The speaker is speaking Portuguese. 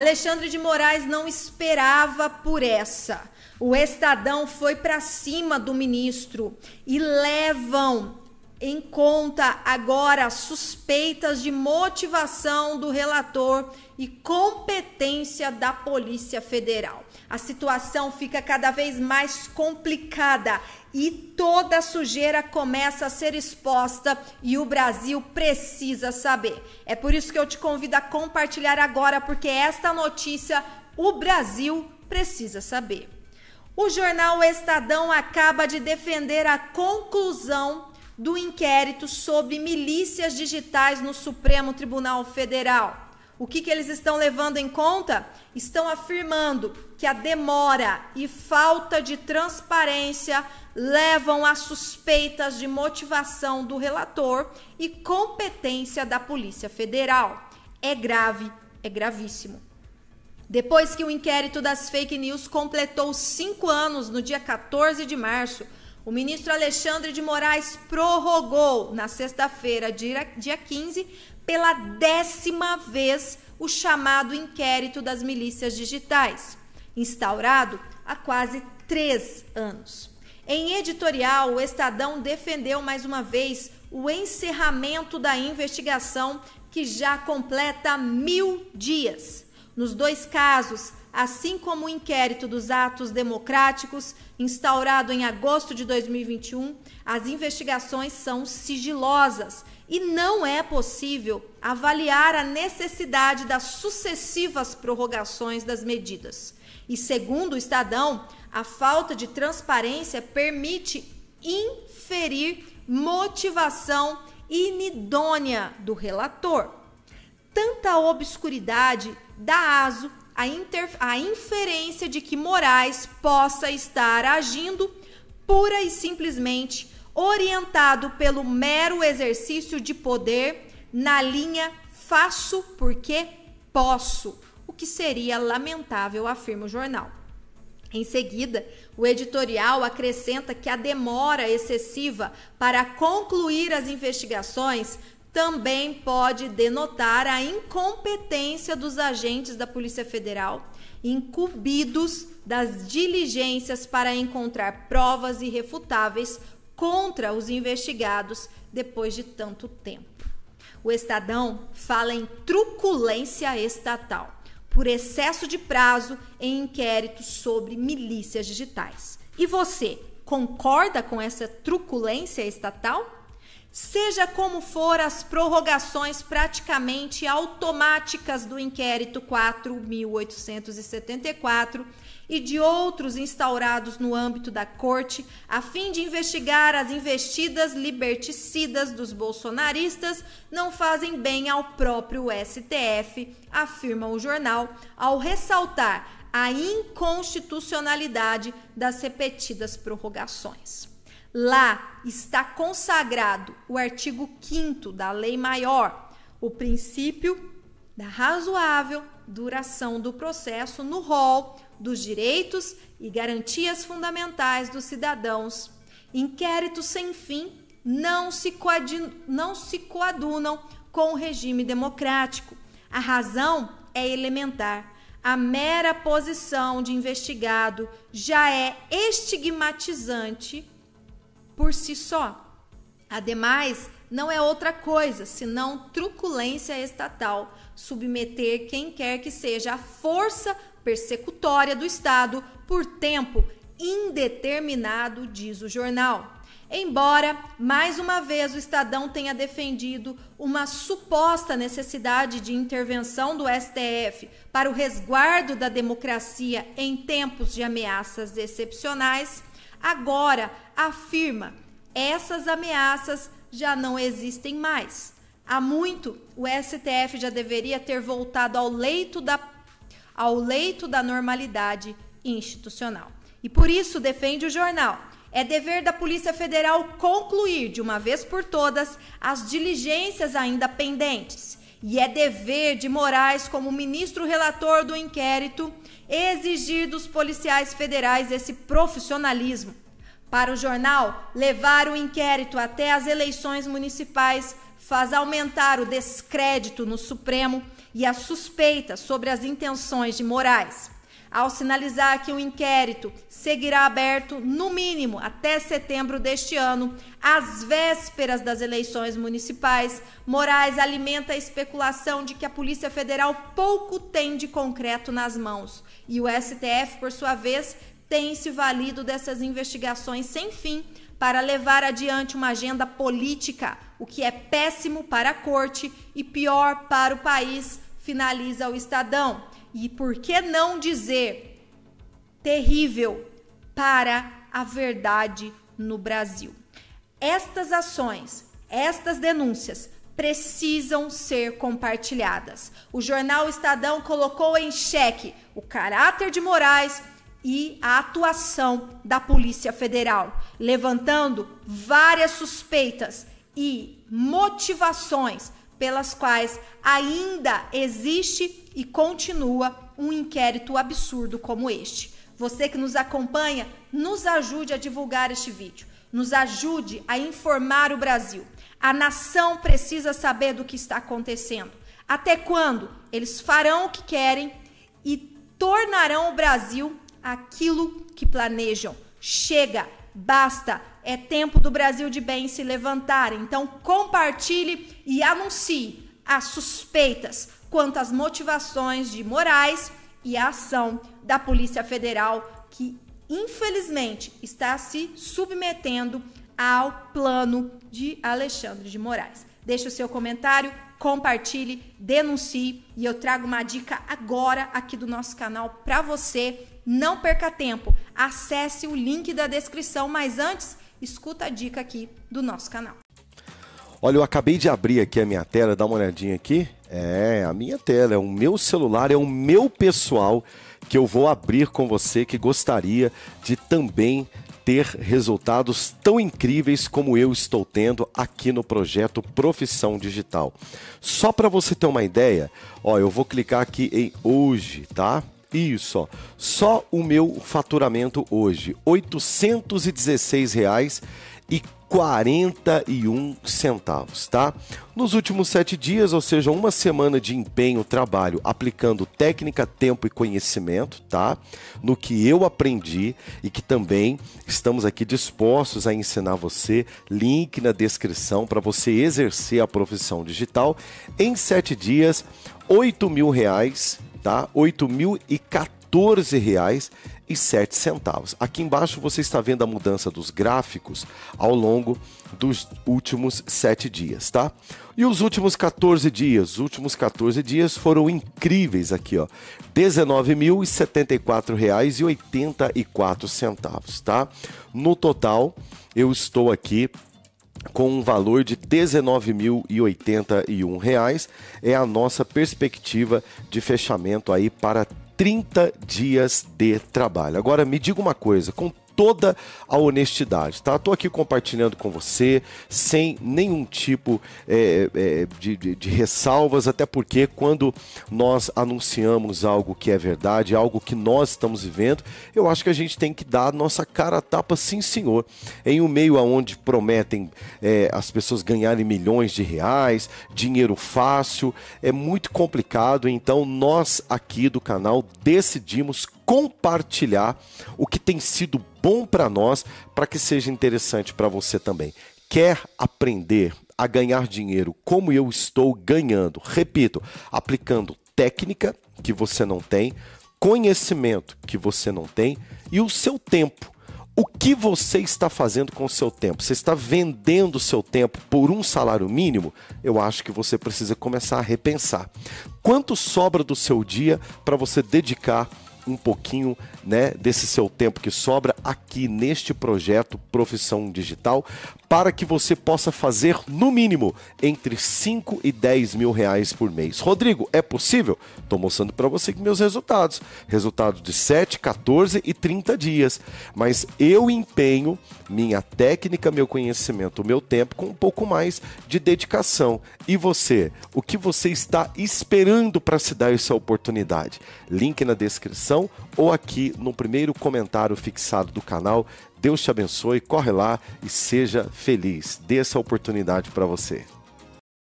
Alexandre de Moraes não esperava por essa. O Estadão foi para cima do ministro e levam em conta agora suspeitas de motivação do relator e competência da Polícia Federal. A situação fica cada vez mais complicada e toda sujeira começa a ser exposta e o Brasil precisa saber. É por isso que eu te convido a compartilhar agora, porque esta notícia o Brasil precisa saber. O jornal Estadão acaba de defender a conclusão do inquérito sobre milícias digitais no Supremo Tribunal Federal. O que, que, eles estão levando em conta? Estão afirmando que a demora e falta de transparência levam a suspeitas de motivação do relator e competência da Polícia Federal. É grave, é gravíssimo. Depois que o inquérito das fake news completou cinco anos no dia 14 de março, o ministro Alexandre de Moraes prorrogou na sexta-feira, dia 15, pela décima vez o chamado inquérito das milícias digitais, instaurado há quase três anos. Em editorial, o Estadão defendeu mais uma vez o encerramento da investigação que já completa mil dias nos dois casos, assim como o inquérito dos atos democráticos, instaurado em agosto de 2021, as investigações são sigilosas e não é possível avaliar a necessidade das sucessivas prorrogações das medidas. E segundo o Estadão, a falta de transparência permite inferir motivação inidônea do relator. Tanta obscuridade da ASO a, inter... a inferência de que Moraes possa estar agindo pura e simplesmente orientado pelo mero exercício de poder na linha faço porque posso, o que seria lamentável, afirma o jornal. Em seguida, o editorial acrescenta que a demora excessiva para concluir as investigações também pode denotar a incompetência dos agentes da Polícia Federal incumbidos das diligências para encontrar provas irrefutáveis contra os investigados depois de tanto tempo. O Estadão fala em truculência estatal por excesso de prazo em inquéritos sobre milícias digitais. E você concorda com essa truculência estatal? Seja como for, as prorrogações praticamente automáticas do inquérito 4874 e de outros instaurados no âmbito da corte, a fim de investigar as investidas liberticidas dos bolsonaristas, não fazem bem ao próprio STF, afirma o jornal, ao ressaltar a inconstitucionalidade das repetidas prorrogações. Lá está consagrado o artigo 5 da Lei Maior, o princípio da razoável duração do processo no rol dos direitos e garantias fundamentais dos cidadãos. Inquéritos sem fim não se, não se coadunam com o regime democrático. A razão é elementar. A mera posição de investigado já é estigmatizante por si só. Ademais, não é outra coisa senão truculência estatal, submeter quem quer que seja à força persecutória do Estado por tempo indeterminado, diz o jornal. Embora, mais uma vez, o Estadão tenha defendido uma suposta necessidade de intervenção do STF para o resguardo da democracia em tempos de ameaças excepcionais, Agora afirma: essas ameaças já não existem mais. Há muito o STF já deveria ter voltado ao leito da, ao leito da normalidade institucional. E por isso defende o jornal. É dever da Polícia Federal concluir de uma vez por todas as diligências ainda pendentes. E é dever de Moraes, como ministro relator do inquérito, exigir dos policiais federais esse profissionalismo. Para o jornal, levar o inquérito até as eleições municipais faz aumentar o descrédito no Supremo e a suspeita sobre as intenções de Moraes ao sinalizar que o um inquérito seguirá aberto, no mínimo, até setembro deste ano, às vésperas das eleições municipais, Moraes alimenta a especulação de que a Polícia Federal pouco tem de concreto nas mãos. E o STF, por sua vez, tem se valido dessas investigações sem fim para levar adiante uma agenda política, o que é péssimo para a corte e pior para o país, finaliza o Estadão e por que não dizer terrível para a verdade no Brasil. Estas ações, estas denúncias precisam ser compartilhadas. O jornal Estadão colocou em xeque o caráter de Moraes e a atuação da Polícia Federal, levantando várias suspeitas e motivações pelas quais ainda existe e continua um inquérito absurdo como este. Você que nos acompanha, nos ajude a divulgar este vídeo, nos ajude a informar o Brasil. A nação precisa saber do que está acontecendo. Até quando eles farão o que querem e tornarão o Brasil aquilo que planejam. Chega, basta, é tempo do Brasil de bem se levantar. Então compartilhe e anuncie as suspeitas quanto às motivações de Moraes e a ação da Polícia Federal que infelizmente está se submetendo ao plano de Alexandre de Moraes. Deixe o seu comentário, compartilhe, denuncie e eu trago uma dica agora aqui do nosso canal para você. Não perca tempo. Acesse o link da descrição, mas antes escuta a dica aqui do nosso canal. Olha, eu acabei de abrir aqui a minha tela, dá uma olhadinha aqui. É, a minha tela, é o meu celular, é o meu pessoal que eu vou abrir com você que gostaria de também ter resultados tão incríveis como eu estou tendo aqui no projeto Profissão Digital. Só para você ter uma ideia, ó, eu vou clicar aqui em hoje, tá? Isso. Só o meu faturamento hoje, R$ 816,41, tá? Nos últimos sete dias, ou seja, uma semana de empenho, trabalho, aplicando técnica, tempo e conhecimento, tá? No que eu aprendi e que também estamos aqui dispostos a ensinar você. Link na descrição para você exercer a profissão digital. Em sete dias, oito mil reais tá? R$ 8.014,07. Aqui embaixo você está vendo a mudança dos gráficos ao longo dos últimos 7 dias, tá? E os últimos 14 dias, os últimos 14 dias foram incríveis aqui, ó. R$ 19.074,84, tá? No total, eu estou aqui com um valor de R$ 19.081, é a nossa perspectiva de fechamento aí para 30 dias de trabalho. Agora me diga uma coisa, com toda a honestidade, tá? Estou aqui compartilhando com você sem nenhum tipo é, é, de, de, de ressalvas, até porque quando nós anunciamos algo que é verdade, algo que nós estamos vivendo, eu acho que a gente tem que dar nossa cara a tapa, sim, senhor. Em um meio aonde prometem é, as pessoas ganharem milhões de reais, dinheiro fácil, é muito complicado. Então nós aqui do canal decidimos compartilhar o que tem sido bom para nós, para que seja interessante para você também. Quer aprender a ganhar dinheiro como eu estou ganhando? Repito, aplicando técnica que você não tem, conhecimento que você não tem e o seu tempo. O que você está fazendo com o seu tempo? Você está vendendo o seu tempo por um salário mínimo? Eu acho que você precisa começar a repensar. Quanto sobra do seu dia para você dedicar um pouquinho né, desse seu tempo que sobra aqui neste projeto Profissão Digital para que você possa fazer, no mínimo, entre 5 e 10 mil reais por mês. Rodrigo, é possível? Estou mostrando para você meus resultados. Resultado de 7, 14 e 30 dias. Mas eu empenho minha técnica, meu conhecimento, meu tempo com um pouco mais de dedicação. E você? O que você está esperando para se dar essa oportunidade? Link na descrição ou aqui no primeiro comentário fixado do canal. Deus te abençoe, corre lá e seja feliz. Dê essa oportunidade para você.